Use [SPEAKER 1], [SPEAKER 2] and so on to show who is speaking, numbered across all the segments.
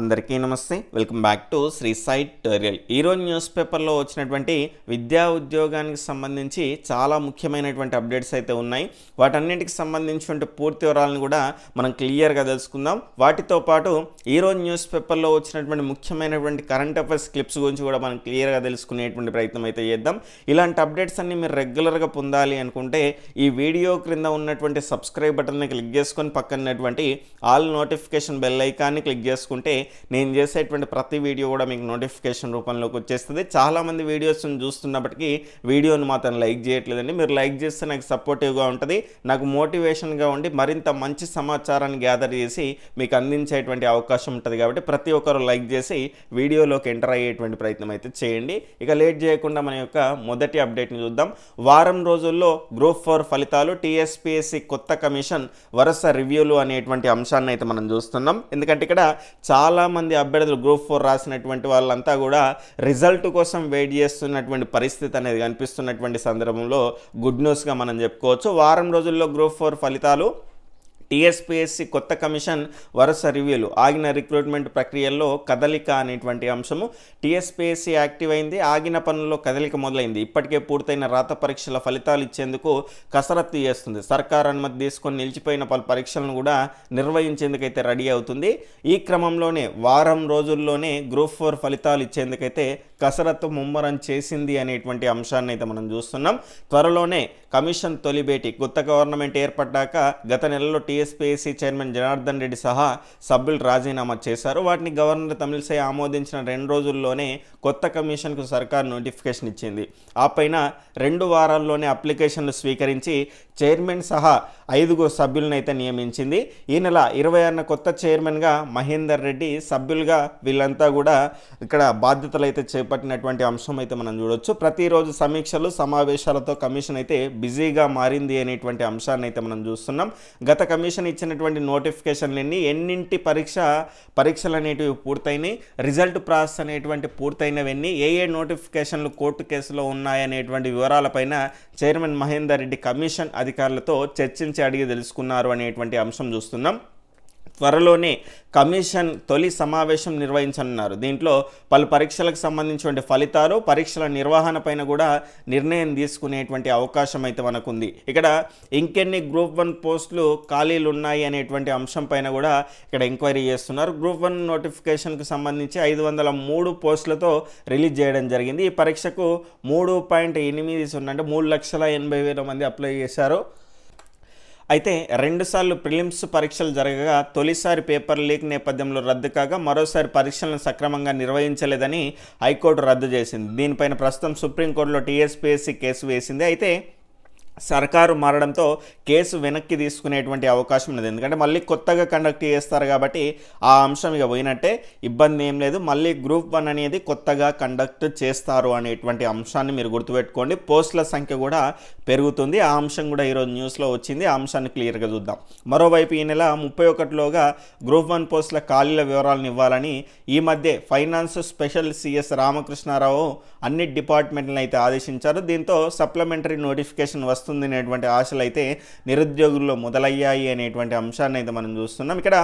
[SPEAKER 1] అందరికీ నమస్తే welcome back to Sri site tutorial ఈరోజు న్యూస్ పేపర్లో వచ్చినటువంటి విద్యా ఉద్యోగానికి సంబంధించి చాలా ముఖ్యమైనటువంటి అప్డేట్స్ అయితే ఉన్నాయి వాటన్నింటికి సంబంధించినటువంటి పూర్తి వివరాలను కూడా మనం క్లియర్గా తెలుసుకుందాం వాటితో పాటు ఈరోజు న్యూస్ పేపర్లో వచ్చినటువంటి ముఖ్యమైనటువంటి కరెంట్ అఫైర్స్ క్లిప్స్ గురించి కూడా మనం క్లియర్గా తెలుసుకునేటువంటి ప్రయత్నం అయితే చేద్దాం ఇలాంటి అప్డేట్స్ అన్ని మీరు రెగ్యులర్గా పొందాలి అనుకుంటే ఈ వీడియో క్రింద ఉన్నటువంటి సబ్స్క్రైబ్ బటన్ని క్లిక్ చేసుకొని పక్కనటువంటి ఆల్ నోటిఫికేషన్ బెల్ ఐకాన్ని క్లిక్ చేసుకుంటే నేను చేసేటువంటి ప్రతి వీడియో కూడా మీకు నోటిఫికేషన్ రూపంలోకి వచ్చేస్తుంది చాలామంది వీడియోస్ని చూస్తున్నప్పటికీ వీడియోని మాత్రం లైక్ చేయట్లేదండి మీరు లైక్ చేస్తే నాకు సపోర్టివ్గా ఉంటుంది నాకు మోటివేషన్గా ఉండి మరింత మంచి సమాచారాన్ని గ్యాదర్ చేసి మీకు అందించేటువంటి అవకాశం ఉంటుంది కాబట్టి ప్రతి ఒక్కరు లైక్ చేసి వీడియోలోకి ఎంటర్ అయ్యేటువంటి ప్రయత్నం అయితే చేయండి ఇక లేట్ చేయకుండా మన యొక్క మొదటి అప్డేట్ని చూద్దాం వారం రోజుల్లో గ్రూప్ ఫోర్ ఫలితాలు టీఎస్పీఎస్సి కొత్త కమిషన్ వరుస రివ్యూలు అనేటువంటి అంశాన్ని అయితే మనం చూస్తున్నాం ఎందుకంటే ఇక్కడ చాలా చాలామంది అభ్యర్థులు గ్రూప్ ఫోర్ రాసినటువంటి వాళ్ళంతా కూడా రిజల్ట్ కోసం వెయిట్ చేస్తున్నటువంటి పరిస్థితి అనేది కనిపిస్తున్నటువంటి సందర్భంలో గుడ్ న్యూస్గా మనం చెప్పుకోవచ్చు వారం రోజుల్లో గ్రూప్ ఫోర్ ఫలితాలు టీఎస్పీఎస్సీ కొత్త కమిషన్ వరుస రివ్యూలు ఆగిన రిక్రూట్మెంట్ ప్రక్రియల్లో కదలిక అనేటువంటి అంశము టీఎస్పీఎస్సీ యాక్టివ్ అయింది ఆగిన పనుల్లో కదలిక మొదలైంది ఇప్పటికే పూర్తయిన రాత పరీక్షల ఫలితాలు ఇచ్చేందుకు కసరత్తు చేస్తుంది సర్కార్ అనుమతి తీసుకొని నిలిచిపోయిన పలు పరీక్షలను కూడా నిర్వహించేందుకైతే రెడీ అవుతుంది ఈ క్రమంలోనే వారం రోజుల్లోనే గ్రూప్ ఫోర్ ఫలితాలు ఇచ్చేందుకైతే కసరత్తు ముమ్మరం చేసింది అనేటువంటి అంశాన్ని అయితే మనం చూస్తున్నాం త్వరలోనే కమిషన్ తొలి భేటీ కొత్త గవర్నమెంట్ ఏర్పడ్డాక గత నెలలో T TSPSC chairman Janardhan Reddy సహా సభ్యులు రాజీనామా చేశారు వాటిని గవర్నర్ తమిళసై ఆమోదించిన రెండు రోజుల్లోనే కొత్త కమిషన్కు సర్కార్ నోటిఫికేషన్ ఇచ్చింది ఆ పైన రెండు వారాల్లోనే అప్లికేషన్లు స్వీకరించి చైర్మన్ సహా ఐదుగురు సభ్యులనైతే నియమించింది ఈ నెల ఇరవై ఆరున కొత్త చైర్మన్గా మహేందర్ రెడ్డి సభ్యులుగా వీళ్ళంతా కూడా ఇక్కడ బాధ్యతలు అయితే చేపట్టినటువంటి అంశం అయితే మనం చూడొచ్చు ప్రతిరోజు సమీక్షలు సమావేశాలతో కమిషన్ అయితే బిజీగా మారింది అనేటువంటి అంశాన్ని అయితే మనం చూస్తున్నాం గత కమిషన్ ఇచ్చినటువంటి నోటిఫికేషన్లన్నీ ఎన్నింటి పరీక్ష పరీక్షలు అనేటివి పూర్తయినాయి రిజల్ట్ ప్రాసెస్ అనేటువంటి పూర్తయినవన్నీ ఏ ఏ నోటిఫికేషన్లు కోర్టు కేసులో ఉన్నాయనేటువంటి వివరాలపైన చైర్మన్ మహేందర్ రెడ్డి కమిషన్ అధికారులతో చర్చించి గురించి అడిగి తెలుసుకున్నారు అనేటువంటి అంశం చూస్తున్నాం త్వరలోనే కమిషన్ తొలి సమావేశం నిర్వహించనున్నారు దీంట్లో పలు పరీక్షలకు సంబంధించిన ఫలితాలు పరీక్షల నిర్వహణ పైన కూడా నిర్ణయం తీసుకునేటువంటి అవకాశం అయితే మనకు ఉంది ఇక్కడ ఇంకెన్ని గ్రూప్ వన్ పోస్టులు ఖాళీలు ఉన్నాయి అనేటువంటి అంశం పైన కూడా ఇక్కడ ఎంక్వైరీ చేస్తున్నారు గ్రూప్ వన్ నోటిఫికేషన్కు సంబంధించి ఐదు వందల మూడు పోస్టులతో రిలీజ్ చేయడం జరిగింది ఈ పరీక్షకు మూడు పాయింట్ ఎనిమిది సున్నా అంటే మూడు లక్షల ఎనభై వేల మంది అప్లై చేశారు అయితే రెండుసార్లు ప్రిలిమ్స్ పరీక్షలు జరగగా తొలిసారి పేపర్ లీక్ నేపథ్యంలో రద్దు కాగా మరోసారి పరీక్షలను సక్రమంగా నిర్వహించలేదని హైకోర్టు రద్దు చేసింది దీనిపైన ప్రస్తుతం సుప్రీంకోర్టులో టీఎస్పీఎస్సీ కేసు వేసింది అయితే సర్కారు మారడంతో కేసు వెనక్కి తీసుకునేటువంటి అవకాశం ఉన్నది ఎందుకంటే మళ్ళీ కొత్తగా కండక్ట్ చేస్తారు కాబట్టి ఆ అంశం ఇక పోయినట్టే ఇబ్బంది ఏం లేదు మళ్ళీ గ్రూప్ వన్ అనేది కొత్తగా కండక్ట్ చేస్తారు అనేటువంటి అంశాన్ని మీరు గుర్తుపెట్టుకోండి పోస్టుల సంఖ్య కూడా పెరుగుతుంది ఆ అంశం కూడా ఈరోజు న్యూస్లో వచ్చింది ఆ అంశాన్ని క్లియర్గా చూద్దాం మరోవైపు ఈ నెల ముప్పై ఒకటిలోగా గ్రూప్ వన్ పోస్టుల ఖాళీల వివరాలను ఇవ్వాలని ఈ మధ్య ఫైనాన్స్ స్పెషల్ సిఎస్ రామకృష్ణారావు అన్ని డిపార్ట్మెంట్లను అయితే ఆదేశించారు దీంతో సప్లిమెంటరీ నోటిఫికేషన్ వస్తుంది వస్తుంది అనేటువంటి ఆశలు అయితే నిరుద్యోగుల్లో మొదలయ్యాయి అనేటువంటి అంశాన్ని అయితే మనం చూస్తున్నాం ఇక్కడ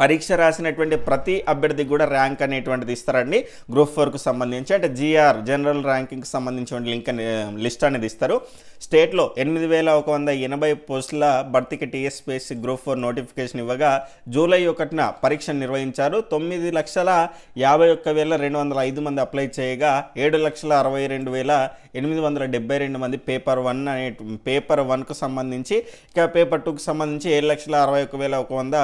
[SPEAKER 1] పరీక్ష రాసినటువంటి ప్రతి అభ్యర్థికి కూడా ర్యాంక్ అనేటువంటిది ఇస్తారండి గ్రూప్ ఫోర్కు సంబంధించి అంటే జీఆర్ జనరల్ ర్యాంకింగ్కి సంబంధించిన లింక్ లిస్ట్ అనేది ఇస్తారు స్టేట్లో ఎనిమిది వేల ఒక వంద ఎనభై పోస్టుల భర్తీకి టీఎస్పీఎస్సీ గ్రూప్ ఫోర్ నోటిఫికేషన్ ఇవ్వగా జూలై ఒకటిన పరీక్ష నిర్వహించారు తొమ్మిది లక్షల యాభై ఒక్క వేల రెండు వందల ఐదు మంది అప్లై చేయగా ఏడు లక్షల అరవై రెండు వేల ఎనిమిది వందల డెబ్బై రెండు మంది పేపర్ వన్ అనే పేపర్ వన్కు సంబంధించి ఇక పేపర్ టూకి సంబంధించి ఏడు లక్షల అరవై ఒక వేల ఒక వంద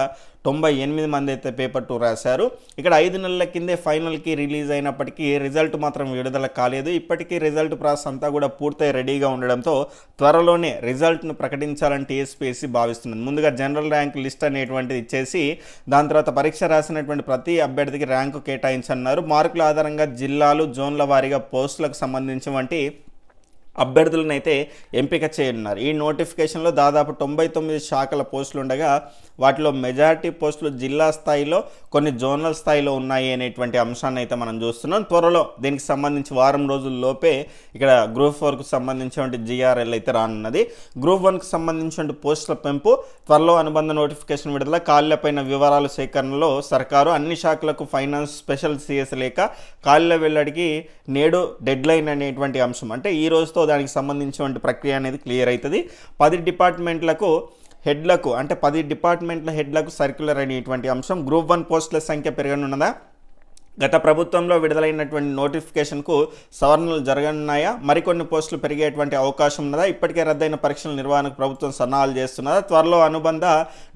[SPEAKER 1] తొంభై ఎనిమిది మంది అయితే పేపర్ టూ రాశారు ఇక్కడ ఐదు నెలల కిందే ఫైనల్కి రిలీజ్ అయినప్పటికీ రిజల్ట్ మాత్రం విడుదల కాలేదు ఇప్పటికీ రిజల్ట్ ప్రాసెస్ అంతా కూడా పూర్తయి రెడీగా ఉండడంతో త్వరలోనే రిజల్ట్ను ప్రకటించాలని టీఎస్పీఎస్సీ భావిస్తున్నది ముందుగా జనరల్ ర్యాంక్ లిస్ట్ అనేటువంటిది ఇచ్చేసి దాని తర్వాత పరీక్ష రాసినటువంటి ప్రతి అభ్యర్థికి ర్యాంకు కేటాయించన్నారు మార్కుల ఆధారంగా జిల్లాలు జోన్ల వారీగా పోస్టులకు సంబంధించిన వంటి అభ్యర్థులను అయితే ఎంపిక చేయనున్నారు ఈ నోటిఫికేషన్లో దాదాపు తొంభై తొమ్మిది శాఖల పోస్టులు ఉండగా వాటిలో మెజారిటీ పోస్టులు జిల్లా స్థాయిలో కొన్ని జోనల్ స్థాయిలో ఉన్నాయి అనేటువంటి అంశాన్ని అయితే మనం చూస్తున్నాం త్వరలో దీనికి సంబంధించి వారం రోజుల్లోపే ఇక్కడ గ్రూప్ ఫోర్కు సంబంధించినటువంటి జిఆర్ఎల్ అయితే రానున్నది గ్రూప్ వన్కు సంబంధించిన పోస్టుల పెంపు త్వరలో అనుబంధ నోటిఫికేషన్ విడుదల పైన వివరాల సేకరణలో సర్కారు అన్ని శాఖలకు ఫైనాన్స్ స్పెషల్ సిఎస్ లేక ఖాళీల వెళ్ళడికి నేడు డెడ్లైన్ అనేటువంటి అంశం అంటే ఈ రోజుతో సో దానికి సంబంధించినటువంటి ప్రక్రియ అనేది క్లియర్ అవుతుంది పది డిపార్ట్మెంట్లకు హెడ్లకు అంటే పది డిపార్ట్మెంట్ల హెడ్లకు సర్క్యులర్ అనేటువంటి అంశం గ్రూప్ వన్ పోస్టుల సంఖ్య పెరగనున్నదా గత ప్రభుత్వంలో విడుదలైనటువంటి నోటిఫికేషన్కు సవరణలు జరగనున్నాయా మరికొన్ని పోస్టులు పెరిగేటువంటి అవకాశం ఉన్నదా ఇప్పటికే రద్దయిన పరీక్షల నిర్వహణకు ప్రభుత్వం సన్నాహాలు చేస్తున్నదా త్వరలో అనుబంధ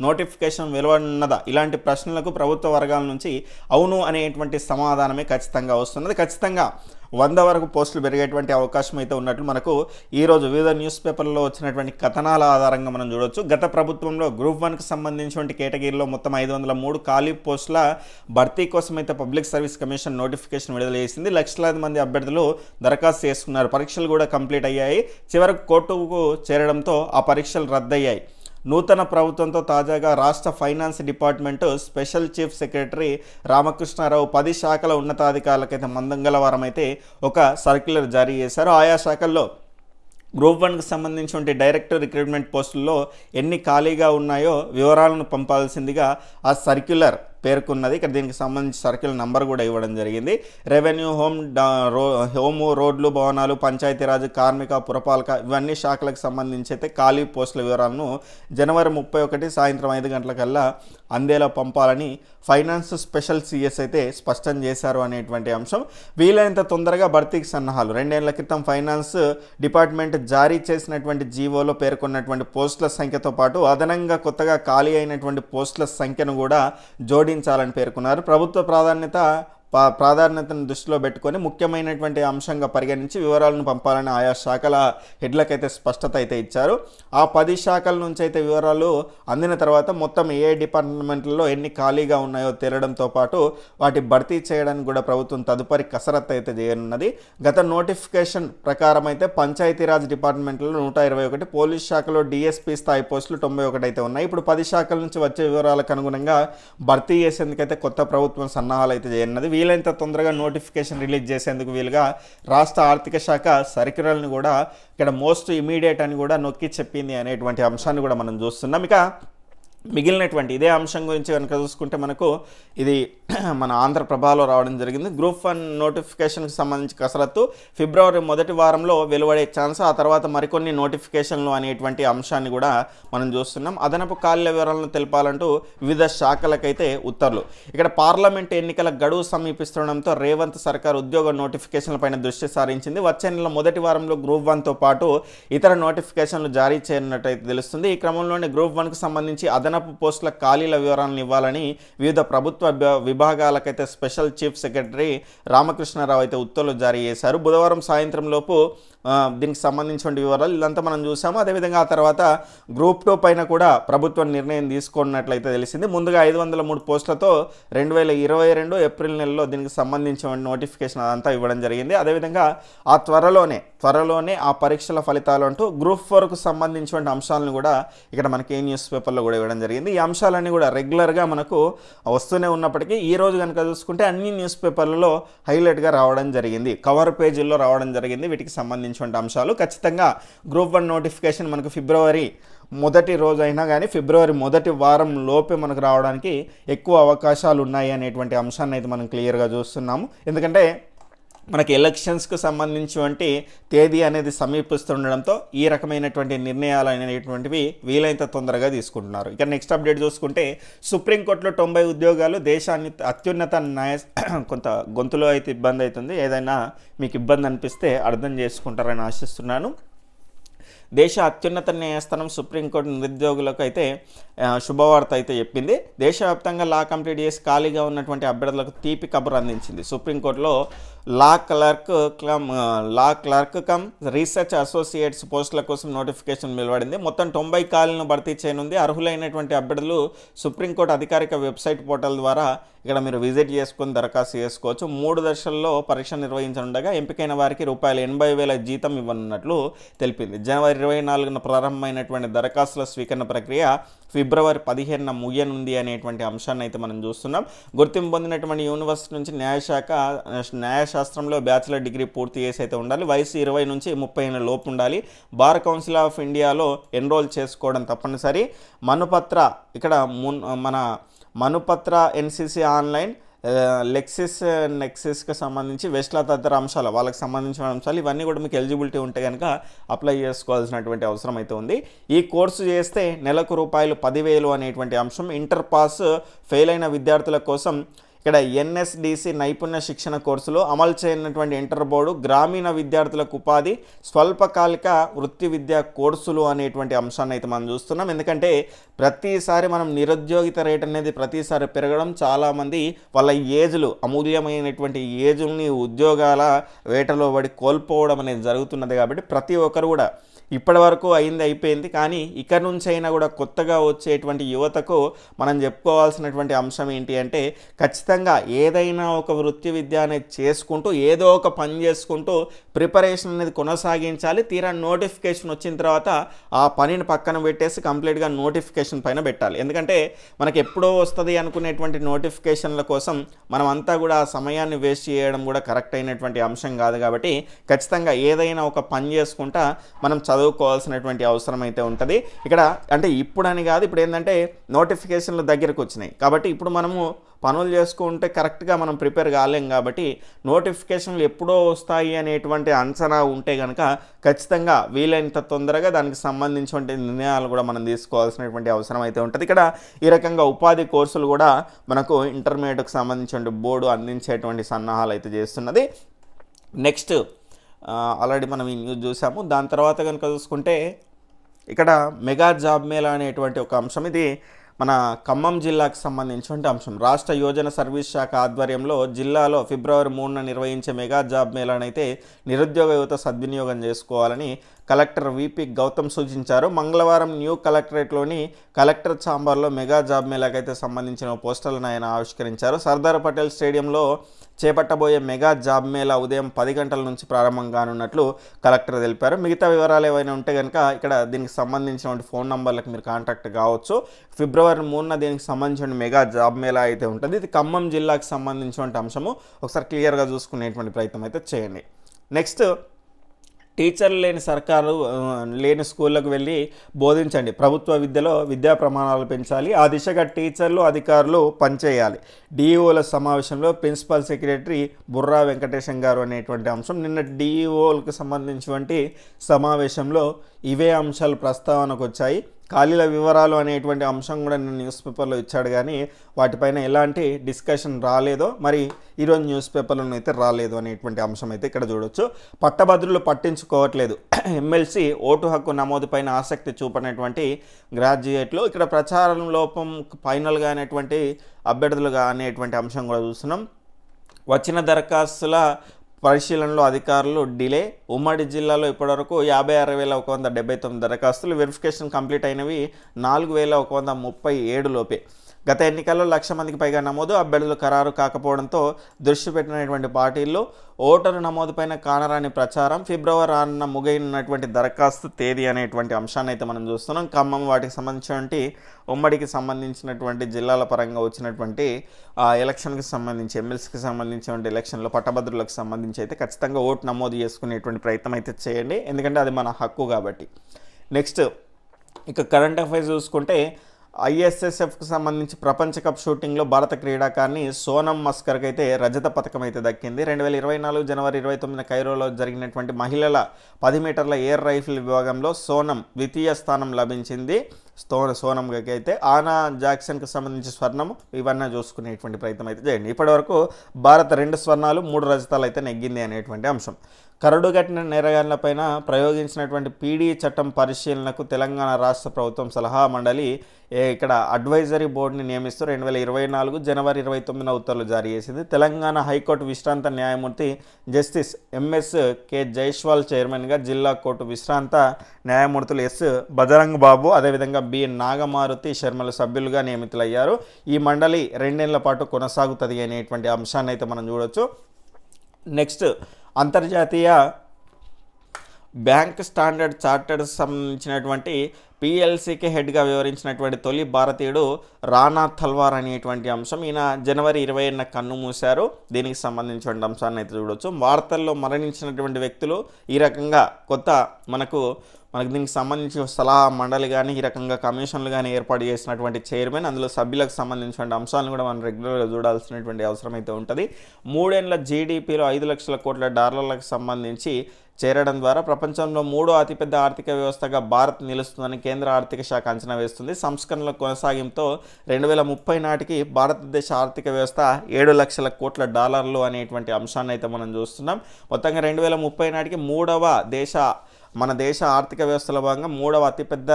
[SPEAKER 1] నోటిఫికేషన్ వెలువనున్నదా ఇలాంటి ప్రశ్నలకు ప్రభుత్వ వర్గాల నుంచి అవును అనేటువంటి సమాధానమే ఖచ్చితంగా వస్తున్నది ఖచ్చితంగా వంద వరకు పోస్టులు పెరిగేటువంటి అవకాశం అయితే ఉన్నట్లు మనకు ఈరోజు వివిధ న్యూస్ పేపర్లలో వచ్చినటువంటి కథనాల ఆధారంగా మనం చూడొచ్చు గత ప్రభుత్వంలో గ్రూప్ వన్కి సంబంధించినటువంటి కేటగిరీలో మొత్తం ఐదు వందల మూడు ఖాళీ పోస్టుల భర్తీ కోసం అయితే పబ్లిక్ సర్వీస్ కమిషన్ నోటిఫికేషన్ విడుదల చేసింది లక్షలాది మంది అభ్యర్థులు దరఖాస్తు చేసుకున్నారు పరీక్షలు కూడా కంప్లీట్ అయ్యాయి చివరకు కోర్టుకు చేరడంతో ఆ పరీక్షలు రద్దయ్యాయి నూతన ప్రభుత్వంతో తాజాగా రాష్ట్ర finance department special chief secretary Ramakrishna Rao పది శాఖల ఉన్నతాధికారులకైతే మందంగళవారం అయితే ఒక సర్క్యులర్ జారీ చేశారు ఆయా శాఖల్లో గ్రూప్ వన్కి సంబంధించిన డైరెక్టర్ రిక్రూట్మెంట్ పోస్టుల్లో ఎన్ని ఖాళీగా ఉన్నాయో వివరాలను పంపాల్సిందిగా ఆ సర్క్యులర్ పేర్కొన్నది ఇక్కడ దీనికి సంబంధించి సర్కిల్ నంబర్ కూడా ఇవ్వడం జరిగింది రెవెన్యూ హోమ్ హోము రోడ్లు భవనాలు పంచాయతీరాజ్ కార్మిక పురపాలక ఇవన్నీ శాఖలకు సంబంధించి అయితే ఖాళీ పోస్టుల వివరాలను జనవరి ముప్పై ఒకటి సాయంత్రం ఐదు గంటలకల్లా అందేలా పంపాలని ఫైనాన్స్ స్పెషల్ సిఎస్ అయితే స్పష్టం చేశారు అనేటువంటి అంశం వీలైనంత తొందరగా భర్తీకి సన్నాహాలు రెండేళ్ల క్రితం ఫైనాన్స్ డిపార్ట్మెంట్ జారీ చేసినటువంటి జీవోలో పేర్కొన్నటువంటి పోస్టుల సంఖ్యతో పాటు అదనంగా కొత్తగా ఖాళీ అయినటువంటి పోస్టుల సంఖ్యను కూడా జోడి నిర్వహించాలని పేర్కొన్నారు ప్రభుత్వ ప్రాధాన్యత ప్రాధాన్యతను దృష్టిలో పెట్టుకొని ముఖ్యమైనటువంటి అంశంగా పరిగణించి వివరాలను పంపాలని ఆయా శాఖల హెడ్లకైతే స్పష్టత అయితే ఇచ్చారు ఆ పది శాఖల నుంచి అయితే వివరాలు అందిన తర్వాత మొత్తం ఏ డిపార్ట్మెంట్లలో ఎన్ని ఖాళీగా ఉన్నాయో తేలడంతో పాటు వాటి భర్తీ చేయడానికి కూడా ప్రభుత్వం తదుపరి కసరత్తు అయితే చేయనున్నది గత నోటిఫికేషన్ ప్రకారం అయితే పంచాయతీరాజ్ డిపార్ట్మెంట్లో నూట ఇరవై ఒకటి పోలీస్ శాఖలో డిఎస్పీ స్థాయి పోస్టులు తొంభై ఒకటి అయితే ఉన్నాయి ఇప్పుడు పది శాఖల నుంచి వచ్చే వివరాలకు అనుగుణంగా భర్తీ చేసేందుకైతే కొత్త ప్రభుత్వం సన్నాహాలు అయితే చేయనున్నది వీలైనంత తొందరగా నోటిఫికేషన్ రిలీజ్ చేసేందుకు వీలుగా రాష్ట్ర ఆర్థిక శాఖ సర్క్యులర్ని కూడా ఇక్కడ మోస్ట్ ఇమీడియట్ అని కూడా నొక్కి చెప్పింది అనేటువంటి అంశాన్ని కూడా మనం చూస్తున్నాం ఇక మిగిలినటువంటి ఇదే అంశం గురించి కనుక చూసుకుంటే మనకు ఇది మన ఆంధ్రప్రభలో రావడం జరిగింది గ్రూప్ వన్ నోటిఫికేషన్కి సంబంధించి కసరత్తు ఫిబ్రవరి మొదటి వారంలో వెలువడే ఛాన్స్ ఆ తర్వాత మరికొన్ని నోటిఫికేషన్లు అనేటువంటి అంశాన్ని కూడా మనం చూస్తున్నాం అదనపు కాల్య వివరాలను తెలపాలంటూ వివిధ శాఖలకైతే ఉత్తర్వులు ఇక్కడ పార్లమెంట్ ఎన్నికల గడువు సమీపిస్తుండడంతో రేవంత్ సర్కార్ ఉద్యోగ నోటిఫికేషన్లపైన దృష్టి సారించింది వచ్చే నెల మొదటి వారంలో గ్రూప్ వన్తో పాటు ఇతర నోటిఫికేషన్లు జారీ చేయనున్నట్టయితే తెలుస్తుంది ఈ క్రమంలోనే గ్రూప్ వన్కు సంబంధించి అదన అదనపు పోస్టుల ఖాళీల వివరాలను ఇవ్వాలని వివిధ ప్రభుత్వ విభాగాలకైతే స్పెషల్ చీఫ్ సెక్రటరీ రామకృష్ణారావు అయితే ఉత్తర్వులు జారీ చేశారు బుధవారం సాయంత్రం లోపు దీనికి సంబంధించిన వివరాలు ఇదంతా మనం చూసాము అదేవిధంగా ఆ తర్వాత గ్రూప్ టూ పైన కూడా ప్రభుత్వం నిర్ణయం తీసుకున్నట్లయితే తెలిసింది ముందుగా ఐదు వందల మూడు పోస్టులతో రెండు వేల ఇరవై రెండు ఏప్రిల్ నెలలో దీనికి సంబంధించిన నోటిఫికేషన్ అదంతా ఇవ్వడం జరిగింది అదేవిధంగా ఆ త్వరలోనే త్వరలోనే ఆ పరీక్షల ఫలితాలు అంటూ గ్రూప్ ఫోర్కు సంబంధించిన అంశాలను కూడా ఇక్కడ మనకి ఏ న్యూస్ పేపర్లో కూడా ఇవ్వడం జరిగింది ఈ అంశాలన్నీ కూడా రెగ్యులర్గా మనకు వస్తూనే ఉన్నప్పటికీ ఈ రోజు కనుక చూసుకుంటే అన్ని న్యూస్ పేపర్లలో హైలైట్గా రావడం జరిగింది కవర్ పేజీల్లో రావడం జరిగింది వీటికి సంబంధించి సంబంధించినటువంటి అంశాలు ఖచ్చితంగా గ్రూప్ వన్ నోటిఫికేషన్ మనకు ఫిబ్రవరి మొదటి రోజైనా కానీ ఫిబ్రవరి మొదటి వారం లోపే మనకు రావడానికి ఎక్కువ అవకాశాలు ఉన్నాయి అనేటువంటి అంశాన్ని అయితే మనం క్లియర్గా చూస్తున్నాము ఎందుకంటే మనకి ఎలక్షన్స్కు సంబంధించి వంటి తేదీ అనేది సమీపిస్తుండడంతో ఈ రకమైనటువంటి నిర్ణయాలు అనేటువంటివి వీలైనంత తొందరగా తీసుకుంటున్నారు ఇక నెక్స్ట్ అప్డేట్ చూసుకుంటే సుప్రీంకోర్టులో తొంభై ఉద్యోగాలు దేశాన్ని అత్యున్నత న్యాయ కొంత గొంతులో అయితే ఇబ్బంది అవుతుంది ఏదైనా మీకు ఇబ్బంది అనిపిస్తే అర్థం చేసుకుంటారని ఆశిస్తున్నాను దేశ అత్యున్నత న్యాయస్థానం సుప్రీంకోర్టు నిరుద్యోగులకు అయితే శుభవార్త అయితే చెప్పింది దేశవ్యాప్తంగా లా కంప్లీట్ చేసి ఖాళీగా ఉన్నటువంటి అభ్యర్థులకు తీపి కబురు అందించింది సుప్రీంకోర్టులో law clerk cum law clerk cum research associates పోస్టుల కోసం నోటిఫికేషన్ వెలువడింది మొత్తం తొంభై ఖాళీలను భర్తీ చేయనుంది అర్హులైనటువంటి అభ్యర్థులు సుప్రీంకోర్టు అధికారిక వెబ్సైట్ పోర్టల్ ద్వారా ఇక్కడ మీరు విజిట్ చేసుకొని దరఖాస్తు చేసుకోవచ్చు మూడు దశల్లో పరీక్ష నిర్వహించనుండగా ఎంపికైన వారికి రూపాయలు ఎనభై వేల జీతం ఇవ్వనున్నట్లు తెలిపింది జనవరి ఇరవై నాలుగున ప్రారంభమైనటువంటి దరఖాస్తుల స్వీకరణ ప్రక్రియ ఫిబ్రవరి పదిహేనున ముగియనుంది అనేటువంటి అంశాన్ని అయితే మనం చూస్తున్నాం గుర్తింపు పొందినటువంటి యూనివర్సిటీ నుంచి న్యాయశాఖ న్యాయశాస్త్రంలో బ్యాచిలర్ డిగ్రీ పూర్తి చేసి అయితే ఉండాలి వయసు ఇరవై నుంచి ముప్పై ఏళ్ళ లోపు ఉండాలి బార్ కౌన్సిల్ ఆఫ్ ఇండియాలో ఎన్రోల్ చేసుకోవడం తప్పనిసరి మనుపత్ర ఇక్కడ మన మనుపత్ర ఎన్సిసి ఆన్లైన్ లెక్సిస్ నెక్సిస్కి సంబంధించి వెస్ట్లా తదితర అంశాలు వాళ్ళకి సంబంధించిన అంశాలు ఇవన్నీ కూడా మీకు ఎలిజిబిలిటీ ఉంటే కనుక అప్లై చేసుకోవాల్సినటువంటి అవసరం అయితే ఉంది ఈ కోర్సు చేస్తే నెలకు రూపాయలు పదివేలు అనేటువంటి అంశం ఇంటర్ పాస్ ఫెయిల్ అయిన విద్యార్థుల కోసం ఇక్కడ ఎన్ఎస్డిసి నైపుణ్య శిక్షణ కోర్సులో అమలు చేయనటువంటి ఇంటర్ బోర్డు గ్రామీణ విద్యార్థులకు ఉపాధి స్వల్పకాలిక వృత్తి విద్యా కోర్సులు అనేటువంటి అంశాన్ని అయితే మనం చూస్తున్నాం ఎందుకంటే ప్రతిసారి మనం నిరుద్యోగిత రేట్ అనేది ప్రతిసారి పెరగడం చాలామంది వాళ్ళ ఏజ్లు అమూల్యమైనటువంటి ఏజుల్ని ఉద్యోగాల వేటలో పడి కోల్పోవడం అనేది జరుగుతున్నది కాబట్టి ప్రతి ఒక్కరు కూడా ఇప్పటి వరకు అయింది అయిపోయింది కానీ ఇక్కడ నుంచి అయినా కూడా కొత్తగా వచ్చేటువంటి యువతకు మనం చెప్పుకోవాల్సినటువంటి అంశం ఏంటి అంటే ఖచ్చితంగా ఏదైనా ఒక వృత్తి విద్య అనేది చేసుకుంటూ ఏదో ఒక పని చేసుకుంటూ ప్రిపరేషన్ అనేది కొనసాగించాలి తీరా నోటిఫికేషన్ వచ్చిన తర్వాత ఆ పనిని పక్కన పెట్టేసి కంప్లీట్గా నోటిఫికేషన్ పైన పెట్టాలి ఎందుకంటే మనకి ఎప్పుడో వస్తుంది అనుకునేటువంటి నోటిఫికేషన్ల కోసం మనం అంతా కూడా ఆ సమయాన్ని వేస్ట్ చేయడం కూడా కరెక్ట్ అయినటువంటి అంశం కాదు కాబట్టి ఖచ్చితంగా ఏదైనా ఒక పని చేసుకుంటా మనం చదువుకోవాల్సినటువంటి అవసరం అయితే ఉంటుంది ఇక్కడ అంటే ఇప్పుడు అని కాదు ఇప్పుడు ఏంటంటే నోటిఫికేషన్లు దగ్గరకు వచ్చినాయి కాబట్టి ఇప్పుడు మనము పనులు చేసుకుంటే కరెక్ట్గా మనం ప్రిపేర్ కాలేం కాబట్టి నోటిఫికేషన్లు ఎప్పుడో వస్తాయి అనేటువంటి అంచనా ఉంటే కనుక ఖచ్చితంగా వీలైనంత తొందరగా దానికి సంబంధించిన నిర్ణయాలు కూడా మనం తీసుకోవాల్సినటువంటి అవసరం అయితే ఉంటుంది ఇక్కడ ఈ రకంగా ఉపాధి కోర్సులు కూడా మనకు ఇంటర్మీడియట్కు సంబంధించిన బోర్డు అందించేటువంటి సన్నాహాలు అయితే చేస్తున్నది నెక్స్ట్ ఆల్రెడీ మనం ఈ న్యూస్ చూసాము దాని తర్వాత కనుక చూసుకుంటే ఇక్కడ మెగా జాబ్ మేళ అనేటువంటి ఒక అంశం ఇది మన ఖమ్మం జిల్లాకు సంబంధించినటువంటి అంశం రాష్ట్ర యోజన సర్వీస్ శాఖ ఆధ్వర్యంలో జిల్లాలో ఫిబ్రవరి మూడున నిర్వహించే మెగా జాబ్ మేళానైతే నిరుద్యోగ యువత సద్వినియోగం చేసుకోవాలని కలెక్టర్ విపి గౌతమ్ సూచించారు మంగళవారం న్యూ కలెక్టరేట్లోని కలెక్టర్ ఛాంబర్లో మెగా జాబ్ మేళాకైతే సంబంధించిన పోస్టర్లను ఆయన ఆవిష్కరించారు సర్దార్ పటేల్ స్టేడియంలో చేపట్టబోయే మెగా జాబ్ మేళా ఉదయం పది గంటల నుంచి ప్రారంభం కానున్నట్లు కలెక్టర్ తెలిపారు మిగతా వివరాలు ఏవైనా ఉంటే కనుక ఇక్కడ దీనికి సంబంధించినటువంటి ఫోన్ నంబర్లకు మీరు కాంటాక్ట్ కావచ్చు ఫిబ్రవరి మూడున దీనికి సంబంధించిన మెగా జాబ్ మేళా అయితే ఉంటుంది ఇది ఖమ్మం జిల్లాకు సంబంధించిన అంశము ఒకసారి క్లియర్గా చూసుకునేటువంటి ప్రయత్నం అయితే చేయండి నెక్స్ట్ టీచర్లు లేని సర్కారు లేని స్కూళ్ళకు వెళ్ళి బోధించండి ప్రభుత్వ విద్యలో విద్యా ప్రమాణాలు పెంచాలి ఆ దిశగా టీచర్లు అధికారులు పనిచేయాలి డిఈఓల సమావేశంలో ప్రిన్సిపల్ సెక్రటరీ బుర్రా వెంకటేశం గారు అనేటువంటి అంశం నిన్న డిఈఓలకు సంబంధించినటువంటి సమావేశంలో ఇవే అంశాలు ప్రస్తావనకు వచ్చాయి ఖాళీల వివరాలు అనేటువంటి అంశం కూడా నేను న్యూస్ పేపర్లో ఇచ్చాడు కానీ వాటిపైన ఎలాంటి డిస్కషన్ రాలేదో మరి ఈరోజు న్యూస్ పేపర్లను అయితే రాలేదు అనేటువంటి అంశం అయితే ఇక్కడ చూడొచ్చు పట్టభద్రులు పట్టించుకోవట్లేదు ఎమ్మెల్సీ ఓటు హక్కు నమోదు పైన ఆసక్తి చూపనటువంటి గ్రాడ్యుయేట్లు ఇక్కడ ప్రచారం లోపం ఫైనల్గా అనేటువంటి అభ్యర్థులుగా అనేటువంటి అంశం కూడా చూస్తున్నాం వచ్చిన దరఖాస్తుల పరిశీలనలో అధికారులు డిలే ఉమ్మడి జిల్లాలో ఇప్పటివరకు యాభై ఆరు వేల ఒక వంద డెబ్బై తొమ్మిది దరఖాస్తులు వెరిఫికేషన్ కంప్లీట్ అయినవి నాలుగు వేల ఒక వంద ముప్పై ఏడు లోపే గత ఎన్నికల్లో లక్ష మందికి పైగా నమోదు అభ్యర్థులు ఖరారు కాకపోవడంతో దృష్టి పెట్టినటువంటి పార్టీల్లో ఓటరు నమోదుపైన కానరాని ప్రచారం ఫిబ్రవరి రానున్న ముగైనటువంటి దరఖాస్తు తేదీ అనేటువంటి అంశాన్ని అయితే మనం చూస్తున్నాం ఖమ్మం వాటికి సంబంధించినటువంటి ఉమ్మడికి సంబంధించినటువంటి జిల్లాల పరంగా వచ్చినటువంటి ఎలక్షన్కి సంబంధించి ఎమ్మెల్సీకి సంబంధించినటువంటి ఎలక్షన్లో పట్టభద్రులకు సంబంధించి అయితే ఖచ్చితంగా ఓటు నమోదు చేసుకునేటువంటి ప్రయత్నం అయితే చేయండి ఎందుకంటే అది మన హక్కు కాబట్టి నెక్స్ట్ ఇక కరెంట్ అఫైర్స్ చూసుకుంటే ఐఎస్ఎస్ఎఫ్కి సంబంధించి ప్రపంచ కప్ షూటింగ్లో భారత క్రీడాకారిణి సోనం మస్కర్కి అయితే రజత పథకం అయితే దక్కింది రెండు వేల ఇరవై నాలుగు జనవరి ఇరవై తొమ్మిది కైరోలో జరిగినటువంటి మహిళల పది మీటర్ల ఎయిర్ రైఫిల్ విభాగంలో సోనం ద్వితీయ స్థానం లభించింది స్తోన సోనం అయితే ఆనా జాక్సన్కి సంబంధించి స్వర్ణము ఇవన్నీ చూసుకునేటువంటి ప్రయత్నం అయితే చేయండి ఇప్పటివరకు భారత్ రెండు స్వర్ణాలు మూడు రజతాలు అయితే నెగ్గింది అనేటువంటి అంశం కరడుగట్టిన నేరగాళ్లపైన ప్రయోగించినటువంటి పీడీ చట్టం పరిశీలనకు తెలంగాణ రాష్ట్ర ప్రభుత్వం సలహా మండలి ఇక్కడ అడ్వైజరీ బోర్డుని నియమిస్తూ రెండు వేల ఇరవై నాలుగు జనవరి ఇరవై తొమ్మిదిన ఉత్తర్వులు జారీ చేసింది తెలంగాణ హైకోర్టు విశ్రాంత న్యాయమూర్తి జస్టిస్ ఎంఎస్ కె జైస్వాల్ చైర్మన్గా జిల్లా కోర్టు విశ్రాంత న్యాయమూర్తులు ఎస్ బజరంగ్ బాబు అదేవిధంగా బి నాగమారుతి శర్మల సభ్యులుగా నియమితులయ్యారు ఈ మండలి రెండేళ్ల పాటు కొనసాగుతుంది అనేటువంటి అంశాన్ని అయితే మనం చూడొచ్చు నెక్స్ట్ అంతర్జాతీయ బ్యాంక్ స్టాండర్డ్ చార్టర్డ్ సంబంధించినటువంటి పిఎల్సీకి హెడ్గా వివరించినటువంటి తొలి భారతీయుడు రానా తల్వార్ అనేటువంటి అంశం ఈయన జనవరి ఇరవై ఏడున కన్ను మూశారు దీనికి సంబంధించిన అంశాన్ని అయితే చూడవచ్చు వార్తల్లో మరణించినటువంటి వ్యక్తులు ఈ రకంగా కొత్త మనకు మనకు దీనికి సంబంధించిన సలహా మండలి కానీ ఈ రకంగా కమిషన్లు కానీ ఏర్పాటు చేసినటువంటి చైర్మన్ అందులో సభ్యులకు సంబంధించిన అంశాలను కూడా మనం రెగ్యులర్గా చూడాల్సినటువంటి అవసరం అయితే ఉంటుంది మూడేళ్ల జీడిపిలో ఐదు లక్షల కోట్ల డాలర్లకు సంబంధించి చేరడం ద్వారా ప్రపంచంలో మూడో అతిపెద్ద ఆర్థిక వ్యవస్థగా భారత్ నిలుస్తుందని కేంద్ర ఆర్థిక శాఖ అంచనా వేస్తుంది సంస్కరణల కొనసాగింపుతో రెండు వేల ముప్పై నాటికి భారతదేశ ఆర్థిక వ్యవస్థ ఏడు లక్షల కోట్ల డాలర్లు అనేటువంటి అంశాన్ని అయితే మనం చూస్తున్నాం మొత్తంగా రెండు వేల ముప్పై నాటికి మూడవ దేశ మన దేశ ఆర్థిక వ్యవస్థలో భాగంగా మూడవ అతిపెద్ద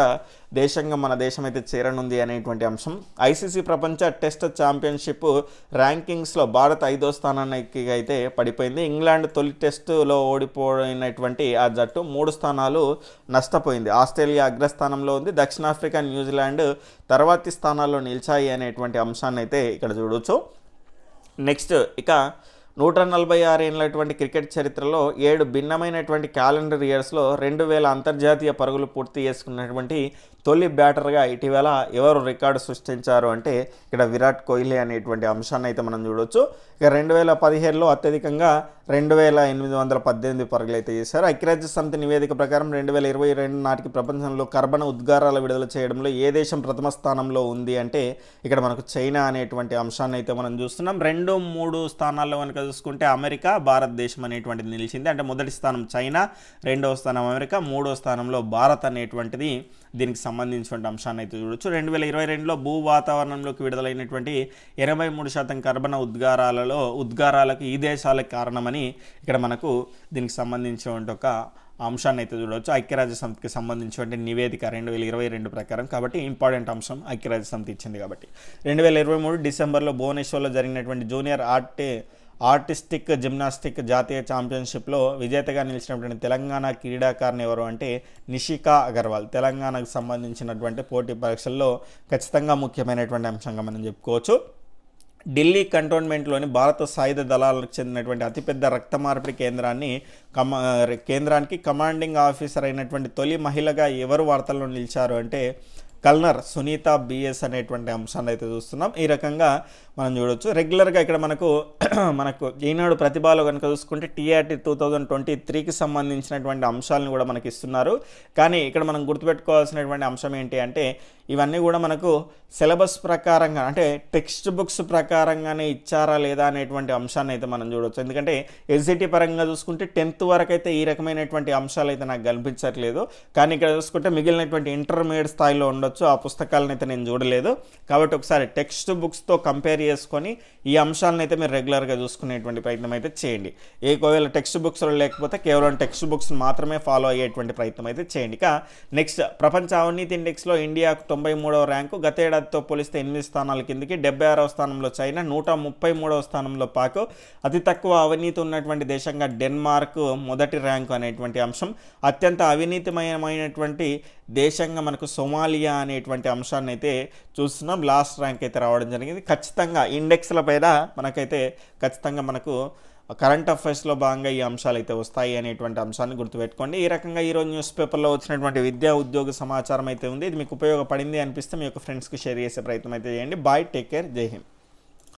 [SPEAKER 1] దేశంగా మన దేశం అయితే చేరనుంది అనేటువంటి అంశం ఐసీసీ ప్రపంచ టెస్ట్ ఛాంపియన్షిప్ ర్యాంకింగ్స్లో భారత్ ఐదో స్థానానికి అయితే పడిపోయింది ఇంగ్లాండ్ తొలి టెస్టులో ఓడిపోయినటువంటి ఆ జట్టు మూడు స్థానాలు నష్టపోయింది ఆస్ట్రేలియా అగ్రస్థానంలో ఉంది దక్షిణాఫ్రికా న్యూజిలాండ్ తర్వాతి స్థానాల్లో నిలిచాయి అనేటువంటి అంశాన్ని అయితే ఇక్కడ చూడొచ్చు నెక్స్ట్ ఇక నూట నలభై ఆరు ఏళ్ళటువంటి క్రికెట్ చరిత్రలో ఏడు భిన్నమైనటువంటి క్యాలెండర్ ఇయర్స్లో రెండు వేల అంతర్జాతీయ పరుగులు పూర్తి చేసుకున్నటువంటి తొలి బ్యాటర్గా ఇటీవల ఎవరు రికార్డు సృష్టించారు అంటే ఇక్కడ విరాట్ కోహ్లీ అనేటువంటి అంశాన్ని అయితే మనం చూడొచ్చు ఇక రెండు వేల పదిహేడులో అత్యధికంగా రెండు వేల ఎనిమిది వందల పద్దెనిమిది పరుగులు అయితే చేశారు ఐక్యరాజ్య సమితి నివేదిక ప్రకారం రెండు వేల ఇరవై రెండు నాటికి ప్రపంచంలో కర్బన ఉద్గారాల విడుదల చేయడంలో ఏ దేశం ప్రథమ స్థానంలో ఉంది అంటే ఇక్కడ మనకు చైనా అనేటువంటి అంశాన్ని అయితే మనం చూస్తున్నాం రెండు మూడు స్థానాల్లో కనుక చూసుకుంటే అమెరికా భారతదేశం అనేటువంటిది నిలిచింది అంటే మొదటి స్థానం చైనా రెండవ స్థానం అమెరికా మూడో స్థానంలో భారత్ అనేటువంటిది దీనికి సంబంధించినటువంటి అంశాన్ని అయితే చూడొచ్చు రెండు వేల ఇరవై రెండులో భూ వాతావరణంలోకి విడుదలైనటువంటి ఎనభై మూడు శాతం కర్బన ఉద్గారాలలో ఉద్గారాలకు ఈ దేశాలకు కారణమని ఇక్కడ మనకు దీనికి సంబంధించినటువంటి ఒక అంశాన్ని అయితే చూడవచ్చు ఐక్యరాజ్య సమితికి సంబంధించినటువంటి నివేదిక రెండు వేల ఇరవై రెండు ప్రకారం కాబట్టి ఇంపార్టెంట్ అంశం ఐక్యరాజ్య సమితి ఇచ్చింది కాబట్టి రెండు వేల ఇరవై మూడు డిసెంబర్లో భువనేశ్వర్లో జరిగినటువంటి జూనియర్ ఆర్టే ఆర్టిస్టిక్ జిమ్నాస్టిక్ జాతీయ ఛాంపియన్షిప్లో విజేతగా నిలిచినటువంటి తెలంగాణ క్రీడాకారిణి ఎవరు అంటే నిషికా అగర్వాల్ తెలంగాణకు సంబంధించినటువంటి పోటీ పరీక్షల్లో ఖచ్చితంగా ముఖ్యమైనటువంటి అంశంగా మనం చెప్పుకోవచ్చు ఢిల్లీ కంటోన్మెంట్లోని భారత సాయుధ దళాలకు చెందినటువంటి అతిపెద్ద రక్త మార్పిడి కేంద్రాన్ని కమా కేంద్రానికి కమాండింగ్ ఆఫీసర్ అయినటువంటి తొలి మహిళగా ఎవరు వార్తల్లో నిలిచారు అంటే కల్నర్ సునీత బిఎస్ అనేటువంటి అంశాన్ని అయితే చూస్తున్నాం ఈ రకంగా మనం చూడొచ్చు రెగ్యులర్గా ఇక్కడ మనకు మనకు ఈనాడు ప్రతిభలో కనుక చూసుకుంటే టీఆర్టీ టూ థౌజండ్ ట్వంటీ త్రీకి సంబంధించినటువంటి అంశాలను కూడా మనకి ఇస్తున్నారు కానీ ఇక్కడ మనం గుర్తుపెట్టుకోవాల్సినటువంటి అంశం ఏంటి అంటే ఇవన్నీ కూడా మనకు సిలబస్ ప్రకారంగా అంటే టెక్స్ట్ బుక్స్ ప్రకారంగానే ఇచ్చారా లేదా అనేటువంటి అంశాన్ని అయితే మనం చూడొచ్చు ఎందుకంటే ఎస్జిటి పరంగా చూసుకుంటే టెన్త్ వరకు అయితే ఈ రకమైనటువంటి అంశాలు అయితే నాకు కనిపించట్లేదు కానీ ఇక్కడ చూసుకుంటే మిగిలినటువంటి ఇంటర్మీడియట్ స్థాయిలో ఉండొచ్చు ఆ పుస్తకాలను అయితే నేను చూడలేదు కాబట్టి ఒకసారి టెక్స్ట్ బుక్స్తో కంపేర్ చేసుకొని ఈ అంశాలను అయితే మీరు రెగ్యులర్గా చూసుకునేటువంటి ప్రయత్నం అయితే చేయండి ఏకోవేళ టెక్స్ట్ బుక్స్లో లేకపోతే కేవలం టెక్స్ట్ బుక్స్ మాత్రమే ఫాలో అయ్యేటువంటి ప్రయత్నం అయితే చేయండి ఇక నెక్స్ట్ ప్రపంచ అవినీతి ఇండెక్స్లో ఇండియాకు తొంభై మూడవ ర్యాంకు గత ఏడాదితో పోలిస్తే ఎనిమిది స్థానాల కిందికి డెబ్బై ఆరవ స్థానంలో చైనా నూట ముప్పై మూడవ స్థానంలో పాకు అతి తక్కువ అవినీతి ఉన్నటువంటి దేశంగా డెన్మార్క్ మొదటి ర్యాంకు అనేటువంటి అంశం అత్యంత అవినీతిమయమైనటువంటి దేశంగా మనకు సోమాలియా అనేటువంటి అంశాన్ని అయితే చూస్తున్నాం లాస్ట్ ర్యాంక్ అయితే రావడం జరిగింది ఖచ్చితంగా ఖచ్చితంగా ఇండెక్స్ల పైన మనకైతే ఖచ్చితంగా మనకు కరెంట్ అఫైర్స్లో భాగంగా ఈ అంశాలు అయితే వస్తాయి అనేటువంటి అంశాన్ని గుర్తుపెట్టుకోండి ఈ రకంగా ఈరోజు న్యూస్ పేపర్లో వచ్చినటువంటి విద్యా ఉద్యోగ సమాచారం అయితే ఉంది ఇది మీకు ఉపయోగపడింది అనిపిస్తే మీ యొక్క ఫ్రెండ్స్కి షేర్ చేసే ప్రయత్నం అయితే చేయండి బాయ్ టేక్ కేర్ జై హింద్